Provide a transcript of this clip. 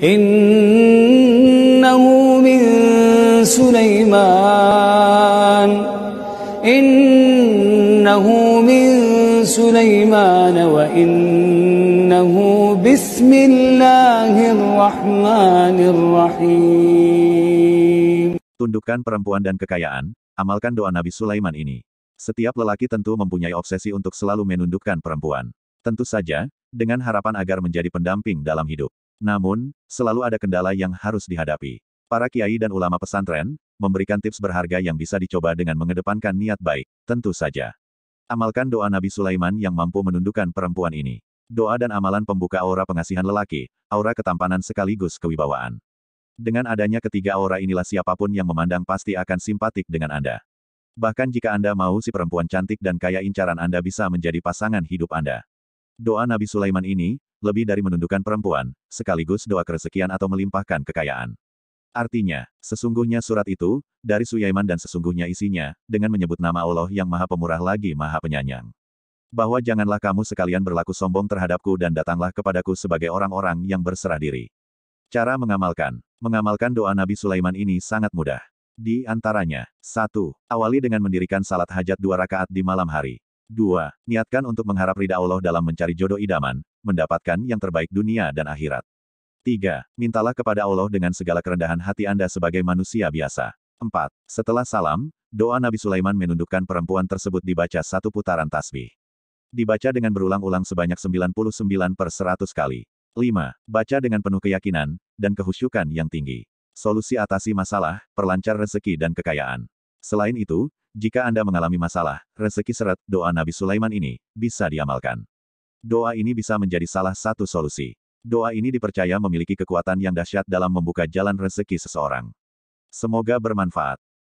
إنه من سليمان إنه من سليمان وإنه بسم الله الرحمن الرحيم Tundukkan perempuan dan kekayaan, amalkan doa Nabi Sulaiman ini. Setiap lelaki tentu mempunyai obsesi untuk selalu menundukkan perempuan. Tentu saja, dengan harapan agar menjadi pendamping dalam hidup. Namun, selalu ada kendala yang harus dihadapi. Para kiai dan ulama pesantren memberikan tips berharga yang bisa dicoba dengan mengedepankan niat baik, tentu saja. Amalkan doa Nabi Sulaiman yang mampu menundukkan perempuan ini. Doa dan amalan pembuka aura pengasihan lelaki, aura ketampanan sekaligus kewibawaan. Dengan adanya ketiga aura inilah siapapun yang memandang pasti akan simpatik dengan Anda. Bahkan jika Anda mau si perempuan cantik dan kaya incaran Anda bisa menjadi pasangan hidup Anda. Doa Nabi Sulaiman ini lebih dari menundukkan perempuan, sekaligus doa kesekian atau melimpahkan kekayaan. Artinya, sesungguhnya surat itu, dari Suyaiman dan sesungguhnya isinya, dengan menyebut nama Allah yang maha pemurah lagi maha penyanyang. Bahwa janganlah kamu sekalian berlaku sombong terhadapku dan datanglah kepadaku sebagai orang-orang yang berserah diri. Cara mengamalkan. Mengamalkan doa Nabi Sulaiman ini sangat mudah. Di antaranya, satu, Awali dengan mendirikan salat hajat dua rakaat di malam hari. Dua, Niatkan untuk mengharap ridha Allah dalam mencari jodoh idaman, mendapatkan yang terbaik dunia dan akhirat. 3. Mintalah kepada Allah dengan segala kerendahan hati Anda sebagai manusia biasa. 4. Setelah salam, doa Nabi Sulaiman menundukkan perempuan tersebut dibaca satu putaran tasbih. Dibaca dengan berulang-ulang sebanyak 99 per 100 kali. 5. Baca dengan penuh keyakinan, dan kehusyukan yang tinggi. Solusi atasi masalah, perlancar rezeki dan kekayaan. Selain itu, jika Anda mengalami masalah, rezeki seret, doa Nabi Sulaiman ini, bisa diamalkan. Doa ini bisa menjadi salah satu solusi. Doa ini dipercaya memiliki kekuatan yang dahsyat dalam membuka jalan rezeki seseorang. Semoga bermanfaat.